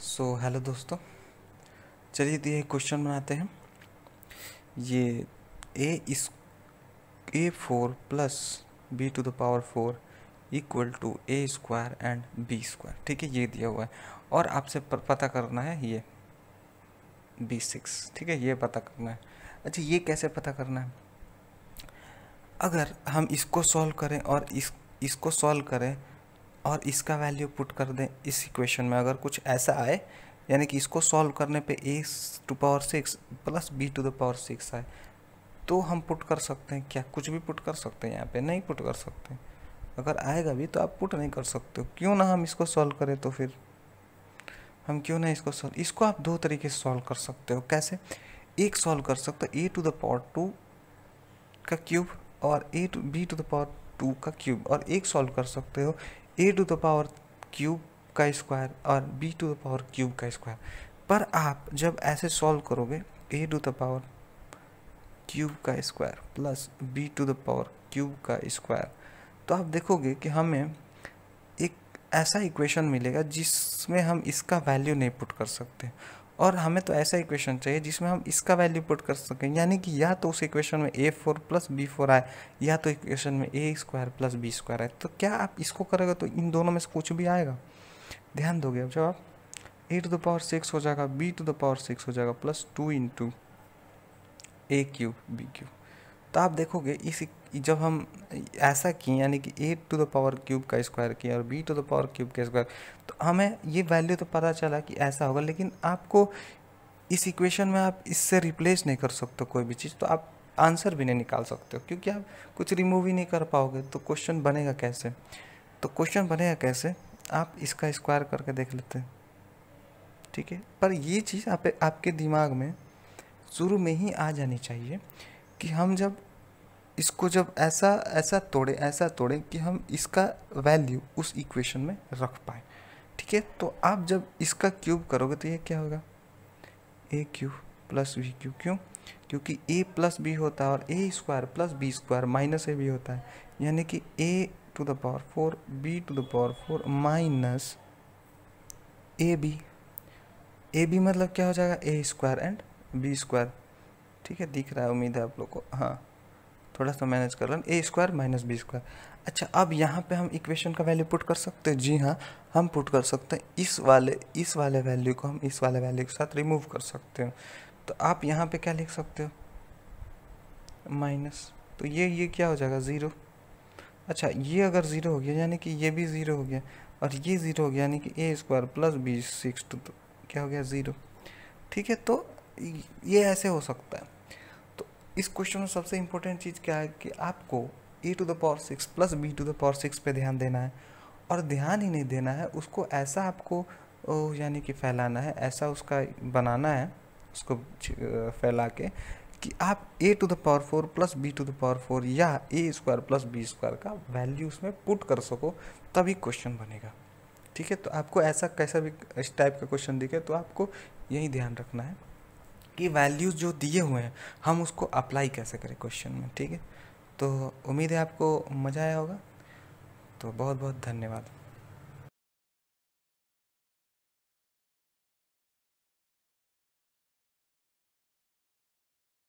सो so, hello दोस्तों चलिए तो ये क्वेश्चन बनाते हैं ये ए इस A four plus B to the power four equal to A square and B square ठीक है ये दिया हुआ है और आपसे पता करना है ये बी सिक्स ठीक है ये पता करना है अच्छा ये कैसे पता करना है अगर हम इसको सॉल्व करें और इस इसको सॉल्व करें और इसका वैल्यू पुट कर दें इस इक्वेशन में अगर कुछ ऐसा आए यानी कि इसको सॉल्व करने पे A to power six plus B to the power six आए तो हम पुट कर सकते हैं क्या कुछ भी पुट कर सकते हैं यहाँ पे नहीं पुट कर सकते अगर आएगा भी तो आप पुट नहीं कर सकते क्यों ना हम इसको सॉल्व करें तो फिर हम क्यों ना इसको सॉल्व इसको आप दो तरीके से सॉल्व कर सकते हो कैसे एक सॉल्व कर सकते हो A to the power two का क्यूब और A to B to the power two का क्यूब और एक सॉल्व कर सकते हो A to the power cube का स्क्वायर और B to the power cube का स्क्वायर पर आप जब ऐसे सॉल्व करोगे A to the power cube का square plus B to the power cube का स्क्वायर तो आप देखोगे कि हमें एक ऐसा इक्वेशन मिलेगा जिसमें हम इसका वैल्यू नहीं पुट कर सकते और हमें तो ऐसा इक्वेशन चाहिए जिसमें हम इसका वैल्यू पुट कर सकें यानी कि या तो उस इक्वेशन में A four plus B four आए या तो इक्वेशन में A square plus B square आए तो क्या आप इसको करेगा तो इन दोनों में से कुछ भी आएगा ध्यान दोगे अब जब आप A to the power six हो जाएगा B to the power six हो जाएगा plus two into A cube B cube तो आप देखोगे इस जब हम ऐसा किए यानी कि A to the power cube का स्क्वायर किया और B to the power cube का स्क्वायर तो हमें ये वैल्यू तो पता चला कि ऐसा होगा लेकिन आपको इस इक्वेशन में आप इससे रिप्लेस नहीं कर सकते कोई भी चीज़ तो आप आंसर भी नहीं निकाल सकते हो क्योंकि आप कुछ रिमूव ही नहीं कर पाओगे तो क्वेश्चन बनेगा कैसे तो क्वेश्चन बनेगा कैसे आप इसका स्क्वायर करके देख लेते हैं ठीक है पर ये चीज़ आप आपके दिमाग में शुरू में ही आ जानी चाहिए कि हम जब इसको जब ऐसा ऐसा तोड़े ऐसा तोड़े कि हम इसका वैल्यू उस इक्वेशन में रख पाए ठीक है तो आप जब इसका क्यूब करोगे तो ये क्या होगा A cube plus B cube क्यों क्योंकि ए प्लस बी होता है और A square plus B square minus A भी होता है यानी कि A to the power four B to the power four minus A B A B मतलब क्या हो जाएगा A square and B square ठीक है दिख रहा है उम्मीद है आप लोग को हाँ थोड़ा सा मैनेज कर A square minus B square अच्छा अब यहाँ पे हम इक्वेशन का वैल्यू पुट कर सकते हैं जी हाँ हम पुट कर सकते हैं इस वाले इस वाले वैल्यू को हम इस वाले वैल्यू के साथ रिमूव कर सकते हो तो आप यहाँ पे क्या लिख सकते हो माइनस तो ये ये क्या हो जाएगा ज़ीरो अच्छा ये अगर ज़ीरो हो गया यानी कि ये भी ज़ीरो हो गया और ये ज़ीरो हो गया यानी कि A square plus B six two तो क्या हो गया ज़ीरो ठीक है तो ये ऐसे हो सकता है इस क्वेश्चन में सबसे इम्पोर्टेंट चीज़ क्या है कि आपको A to the power six plus B to the power six पे ध्यान देना है और ध्यान ही नहीं देना है उसको ऐसा आपको यानी कि फैलाना है ऐसा उसका बनाना है उसको फैला के कि आप A to the power four plus B to the power four या A square plus B square का वैल्यू उसमें पुट कर सको तभी क्वेश्चन बनेगा ठीक है तो आपको ऐसा कैसा भी इस टाइप का क्वेश्चन दिखे तो आपको यही ध्यान रखना है कि वैल्यूज़ जो दिए हुए हैं हम उसको अप्लाई कैसे करें क्वेश्चन में ठीक है तो उम्मीद है आपको मज़ा आया होगा तो बहुत बहुत धन्यवाद